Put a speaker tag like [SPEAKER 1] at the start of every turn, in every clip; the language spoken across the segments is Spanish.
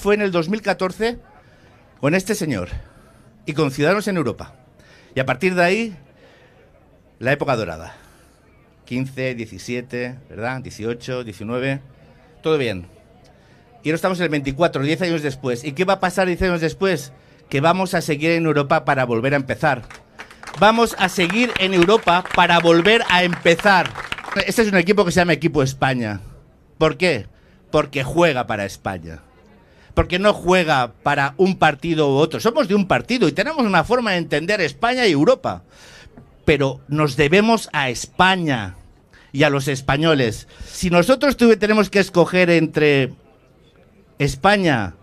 [SPEAKER 1] fue en el 2014 con este señor y con Ciudadanos en Europa. Y a partir de ahí, la época dorada. 15, 17, ¿verdad? 18, 19, todo bien. Y ahora estamos en el 24, 10 años después. ¿Y qué va a pasar 10 años después? Que vamos a seguir en Europa para volver a empezar. Vamos a seguir en Europa para volver a empezar. Este es un equipo que se llama Equipo España. ¿Por qué? Porque juega para España porque no juega para un partido u otro. Somos de un partido y tenemos una forma de entender España y Europa. Pero nos debemos a España y a los españoles. Si nosotros tenemos que escoger entre España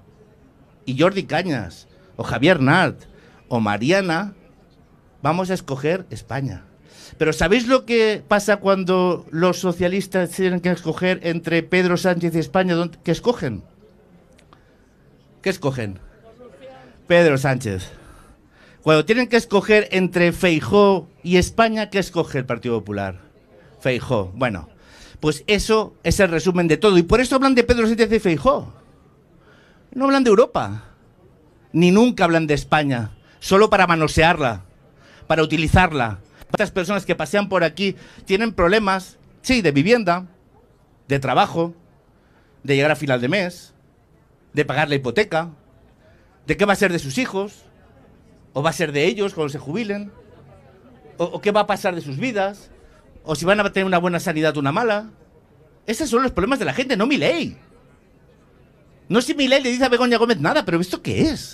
[SPEAKER 1] y Jordi Cañas, o Javier Nart, o Mariana, vamos a escoger España. Pero ¿sabéis lo que pasa cuando los socialistas tienen que escoger entre Pedro Sánchez y España? ¿Qué escogen? ¿Qué escogen? Pedro Sánchez. Cuando tienen que escoger entre Feijó y España, ¿qué escoge el Partido Popular? Feijó. Bueno, pues eso es el resumen de todo. Y por eso hablan de Pedro Sánchez y Feijó. No hablan de Europa. Ni nunca hablan de España. Solo para manosearla, para utilizarla. Estas personas que pasean por aquí tienen problemas, sí, de vivienda, de trabajo, de llegar a final de mes, de pagar la hipoteca, de qué va a ser de sus hijos, o va a ser de ellos cuando se jubilen, o, qué va a pasar de sus vidas, o si van a tener una buena sanidad o una mala. Esos son los problemas de la gente, no mi ley. No si mi ley le dice a Begoña Gómez nada, pero ¿esto qué es?